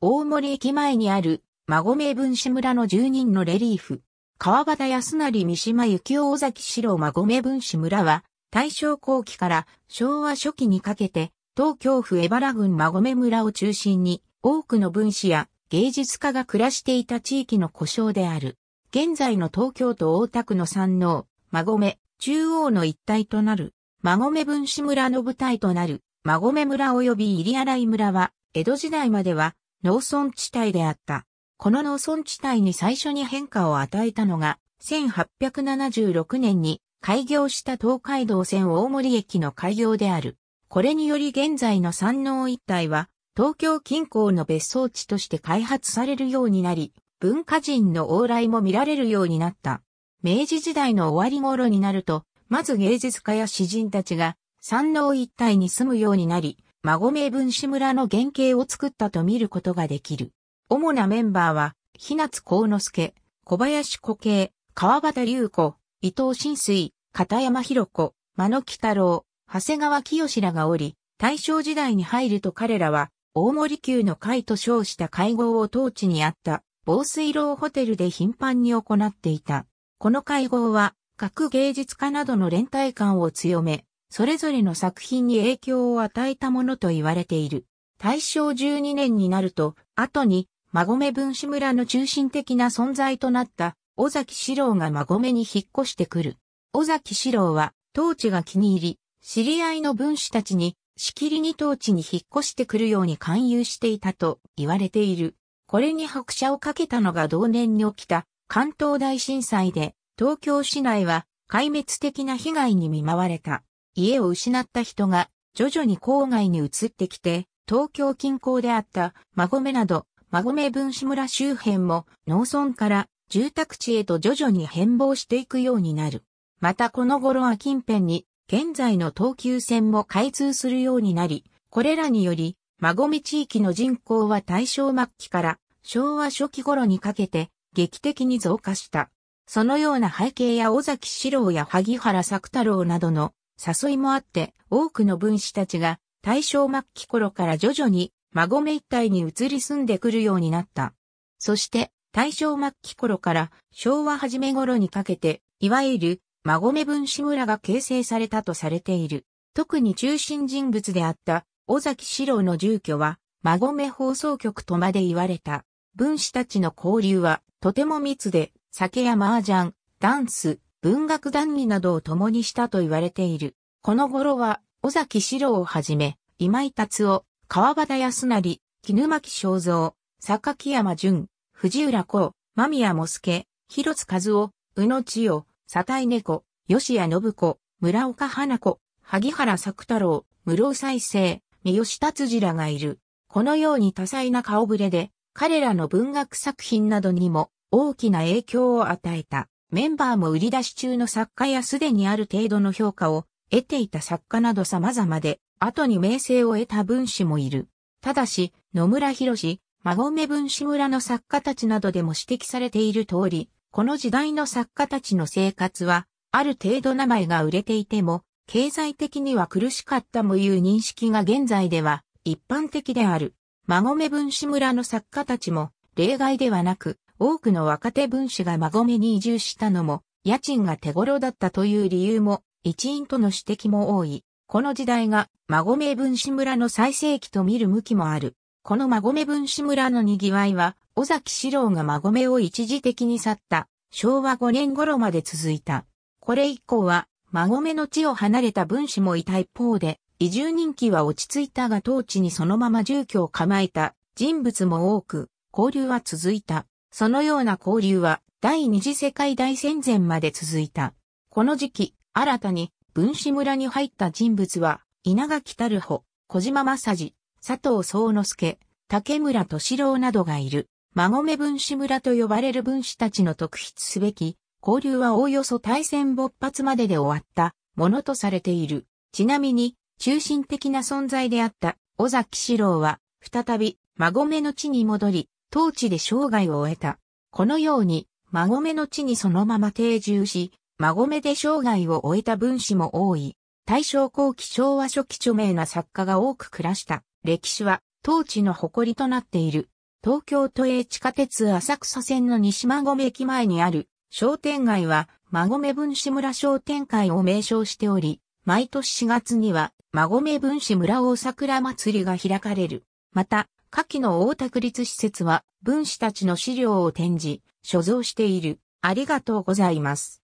大森駅前にある、孫名分子村の住人のレリーフ。川端康成三島幸雄尾崎四郎孫名分子村は、大正後期から昭和初期にかけて、東京府江原郡孫目村を中心に、多くの文士や芸術家が暮らしていた地域の故障である。現在の東京都大田区の山王、孫目、中央の一帯となる、孫目分子村の舞台となる、孫目村及び入新井村は、江戸時代までは農村地帯であった。この農村地帯に最初に変化を与えたのが、1876年に開業した東海道線大森駅の開業である。これにより現在の山王一帯は、東京近郊の別荘地として開発されるようになり、文化人の往来も見られるようになった。明治時代の終わり頃になると、まず芸術家や詩人たちが山王一帯に住むようになり、孫名分子村の原型を作ったと見ることができる。主なメンバーは、日夏幸之助、小林古慶、川端隆子、伊藤新水、片山広子、間野喜太郎、長谷川清らがおり、大正時代に入ると彼らは、大森級の会と称した会合を当地にあった防水楼ホテルで頻繁に行っていた。この会合は、各芸術家などの連帯感を強め、それぞれの作品に影響を与えたものと言われている。大正12年になると、後に、馬込文士村の中心的な存在となった、尾崎四郎が馬込に引っ越してくる。尾崎四郎は、当地が気に入り、知り合いの文士たちに、しきりに当地に引っ越してくるように勧誘していたと言われている。これに拍車をかけたのが同年に起きた関東大震災で、東京市内は壊滅的な被害に見舞われた。家を失った人が徐々に郊外に移ってきて、東京近郊であった馬込など、馬込分子村周辺も農村から住宅地へと徐々に変貌していくようになる。またこの頃は近辺に現在の東急線も開通するようになり、これらにより、馬込地域の人口は大正末期から昭和初期頃にかけて劇的に増加した。そのような背景や尾崎史郎や萩原作太郎などの誘いもあって多くの分子たちが大正末期頃から徐々に馬込一帯に移り住んでくるようになった。そして大正末期頃から昭和初め頃にかけて、いわゆる馬込分子村が形成されたとされている。特に中心人物であった尾崎史郎の住居は馬込放送局とまで言われた。分子たちの交流はとても密で、酒や麻雀、ダンス、文学談義などを共にしたと言われている。この頃は、尾崎史郎をはじめ、今井達夫、川端康成、絹巻正造、榊山淳、藤浦幸、間宮茂助、広津和夫、宇野千代、佐田猫、吉谷信子、村岡花子、萩原作太郎、室尾再生、三好達次らがいる。このように多彩な顔ぶれで、彼らの文学作品などにも大きな影響を与えた。メンバーも売り出し中の作家やすでにある程度の評価を得ていた作家など様々で、後に名声を得た文子もいる。ただし、野村博士、孫目文史村の作家たちなどでも指摘されている通り、この時代の作家たちの生活は、ある程度名前が売れていても、経済的には苦しかったもいう認識が現在では一般的である。馬込分子村の作家たちも例外ではなく、多くの若手分子が馬込に移住したのも、家賃が手頃だったという理由も、一因との指摘も多い。この時代が、馬込分子村の最盛期と見る向きもある。この馬込分子村の賑わいは、尾崎史郎が馬込を一時的に去った、昭和5年頃まで続いた。これ以降は、馬込の地を離れた分子もいた一方で、移住人気は落ち着いたが当地にそのまま住居を構えた人物も多く、交流は続いた。そのような交流は第二次世界大戦前まで続いた。この時期、新たに分子村に入った人物は、稲垣樽穂、小島正治、佐藤宗之助、竹村敏郎などがいる。孫目分子村と呼ばれる分子たちの特筆すべき、交流はおおよそ大戦勃発までで終わったものとされている。ちなみに、中心的な存在であった尾崎史郎は、再び孫目の地に戻り、当地で生涯を終えた。このように、馬込の地にそのまま定住し、馬込で生涯を終えた文士も多い。大正後期昭和初期著名な作家が多く暮らした歴史は当地の誇りとなっている。東京都営地下鉄浅草線の西馬込駅前にある商店街は馬込分子村商店会を名称しており、毎年4月には馬込分子村大桜祭りが開かれる。また、下記の大区立施設は、文士たちの資料を展示、所蔵している。ありがとうございます。